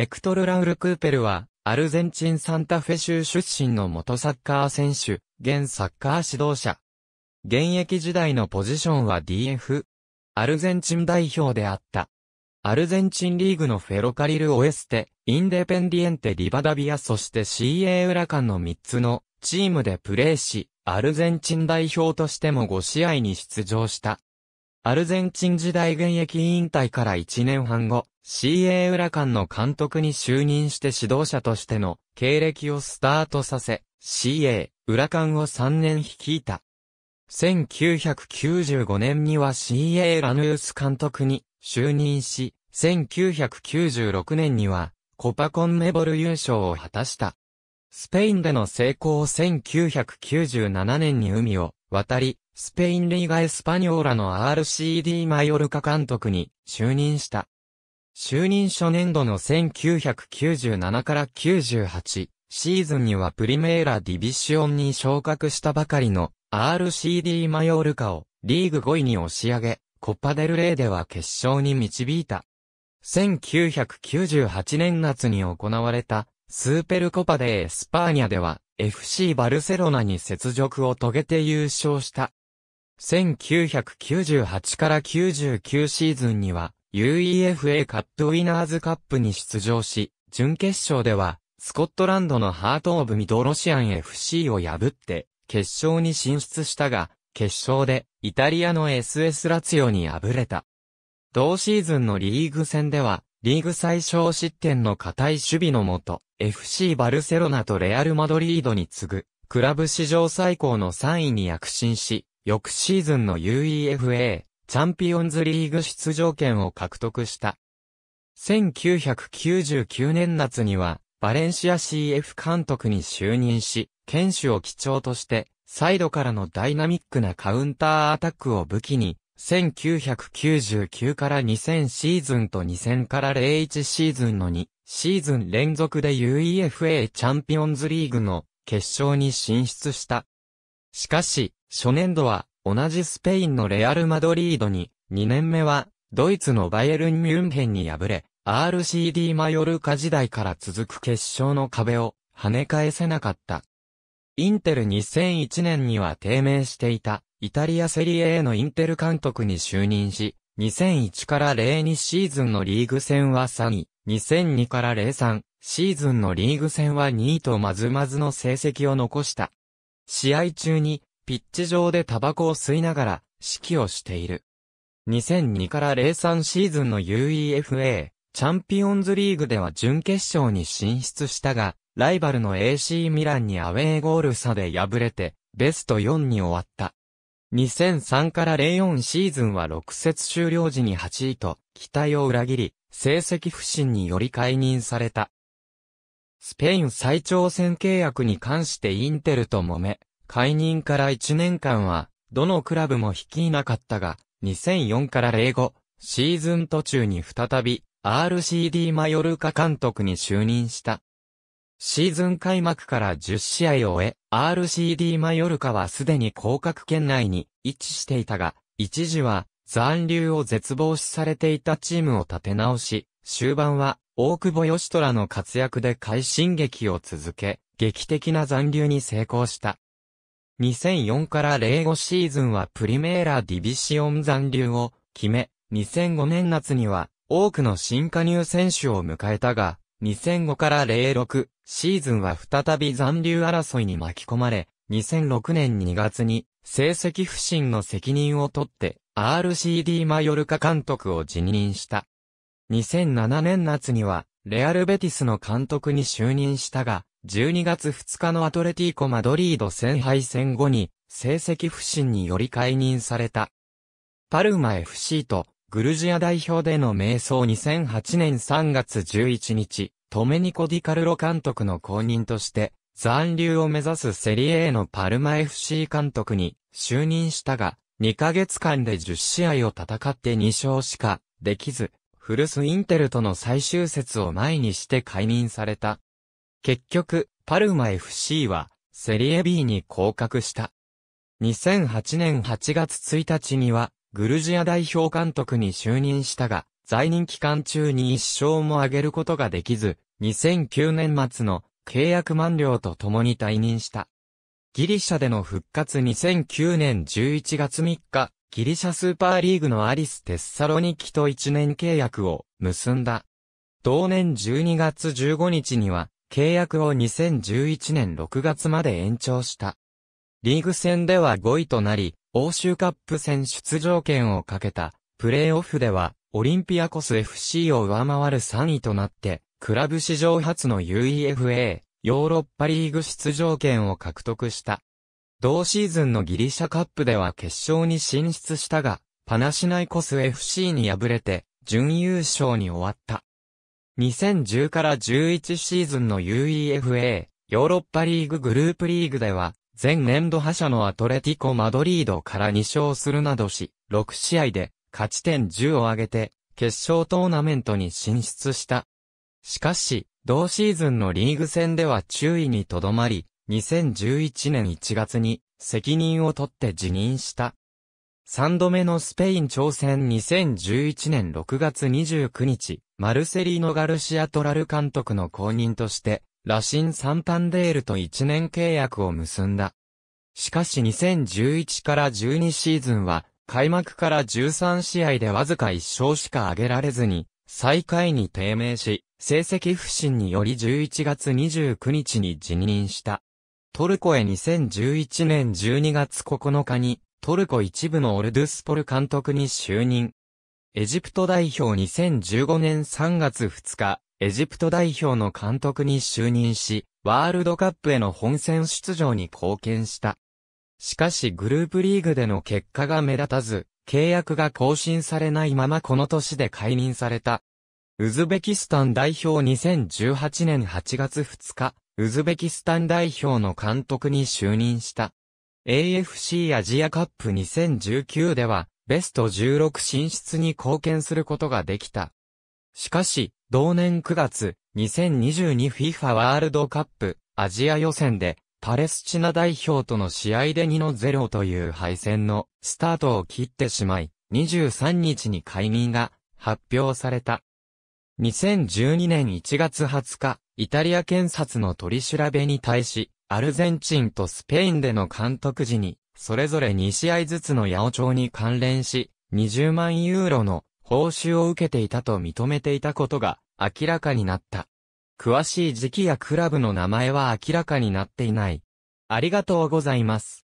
エクトル・ラウル・クーペルは、アルゼンチン・サンタフェ州出身の元サッカー選手、現サッカー指導者。現役時代のポジションは DF。アルゼンチン代表であった。アルゼンチンリーグのフェロカリル・オエステ、インデペンディエンテ・リバダビアそして CA ウラカンの3つのチームでプレーし、アルゼンチン代表としても5試合に出場した。アルゼンチン時代現役引退から1年半後、CA カンの監督に就任して指導者としての経歴をスタートさせ、CA カンを3年率いた。1995年には CA ラヌース監督に就任し、1996年にはコパコンメボル優勝を果たした。スペインでの成功を1997年に海を渡り、スペインリーガエスパニョーラの RCD マヨルカ監督に就任した。就任初年度の1997から98シーズンにはプリメーラディビシオンに昇格したばかりの RCD マヨールカをリーグ5位に押し上げ、コッパデルレーでは決勝に導いた。1998年夏に行われたスーペルコパデエスパーニャでは FC バルセロナに雪辱を遂げて優勝した。1998から99シーズンには UEFA カップウィナーズカップに出場し、準決勝では、スコットランドのハート・オブ・ミドロシアン FC を破って、決勝に進出したが、決勝で、イタリアの SS ラツィオに敗れた。同シーズンのリーグ戦では、リーグ最小失点の堅い守備のもと、FC バルセロナとレアル・マドリードに次ぐ、クラブ史上最高の3位に躍進し、翌シーズンの UEFA チャンピオンズリーグ出場権を獲得した。1999年夏には、バレンシア CF 監督に就任し、剣手を基調として、サイドからのダイナミックなカウンターアタックを武器に、1999から2000シーズンと2000から01シーズンの2シーズン連続で UEFA チャンピオンズリーグの決勝に進出した。しかし、初年度は同じスペインのレアル・マドリードに、2年目は、ドイツのバイエルン・ミュンヘンに敗れ、RCD マヨルカ時代から続く決勝の壁を跳ね返せなかった。インテル2001年には低迷していたイタリアセリエ A のインテル監督に就任し、2001から02シーズンのリーグ戦は3位、2002から03シーズンのリーグ戦は2位とまずまずの成績を残した。試合中にピッチ上でタバコを吸いながら指揮をしている。2002から03シーズンの UEFA チャンピオンズリーグでは準決勝に進出したが、ライバルの AC ミランにアウェーゴール差で敗れて、ベスト4に終わった。2003から04シーズンは6節終了時に8位と、期待を裏切り、成績不振により解任された。スペイン最長戦契約に関してインテルと揉め、解任から1年間は、どのクラブも率いなかったが、2004から05、シーズン途中に再び、RCD マヨルカ監督に就任した。シーズン開幕から10試合を終え、RCD マヨルカはすでに降格圏内に位置していたが、一時は残留を絶望視されていたチームを立て直し、終盤は大久保義虎の活躍で快進撃を続け、劇的な残留に成功した。2004から05シーズンはプリメーラディビシオン残留を決め、2005年夏には多くの新加入選手を迎えたが、2005から06シーズンは再び残留争いに巻き込まれ、2006年2月に成績不振の責任を取って RCD マヨルカ監督を辞任した。2007年夏にはレアルベティスの監督に就任したが、12月2日のアトレティコ・マドリード戦敗戦後に、成績不振により解任された。パルマ FC と、グルジア代表での瞑想2008年3月11日、トメニコ・ディカルロ監督の後任として、残留を目指すセリエのパルマ FC 監督に就任したが、2ヶ月間で10試合を戦って2勝しかできず、フルスインテルとの最終節を前にして解任された。結局、パルマ FC は、セリエ B に降格した。2008年8月1日には、グルジア代表監督に就任したが、在任期間中に一勝も挙げることができず、2009年末の契約満了とともに退任した。ギリシャでの復活2009年11月3日、ギリシャスーパーリーグのアリス・テッサロニキと1年契約を結んだ。同年12月15日には、契約を2011年6月まで延長した。リーグ戦では5位となり、欧州カップ戦出場権をかけた、プレーオフでは、オリンピアコス FC を上回る3位となって、クラブ史上初の UEFA、ヨーロッパリーグ出場権を獲得した。同シーズンのギリシャカップでは決勝に進出したが、パナシナイコス FC に敗れて、準優勝に終わった。2010から11シーズンの UEFA ヨーロッパリーググループリーグでは、前年度覇者のアトレティコ・マドリードから2勝するなどし、6試合で勝ち点10を挙げて、決勝トーナメントに進出した。しかし、同シーズンのリーグ戦では注意にとどまり、2011年1月に責任を取って辞任した。3度目のスペイン挑戦2011年6月29日、マルセリーノ・ガルシア・トラル監督の後任として、ラシン・サンパンデールと1年契約を結んだ。しかし2011から12シーズンは、開幕から13試合でわずか1勝しか挙げられずに、最下位に低迷し、成績不振により11月29日に辞任した。トルコへ2011年12月9日にトルコ一部のオルドゥスポル監督に就任。エジプト代表2015年3月2日、エジプト代表の監督に就任し、ワールドカップへの本戦出場に貢献した。しかしグループリーグでの結果が目立たず、契約が更新されないままこの年で解任された。ウズベキスタン代表2018年8月2日、ウズベキスタン代表の監督に就任した。AFC アジアカップ2019では、ベスト16進出に貢献することができた。しかし、同年9月、2022FIFA ワールドカップアジア予選で、パレスチナ代表との試合で2の0という敗戦のスタートを切ってしまい、23日に解任が発表された。2012年1月20日、イタリア検察の取り調べに対し、アルゼンチンとスペインでの監督時に、それぞれ2試合ずつの八王朝に関連し、20万ユーロの報酬を受けていたと認めていたことが明らかになった。詳しい時期やクラブの名前は明らかになっていない。ありがとうございます。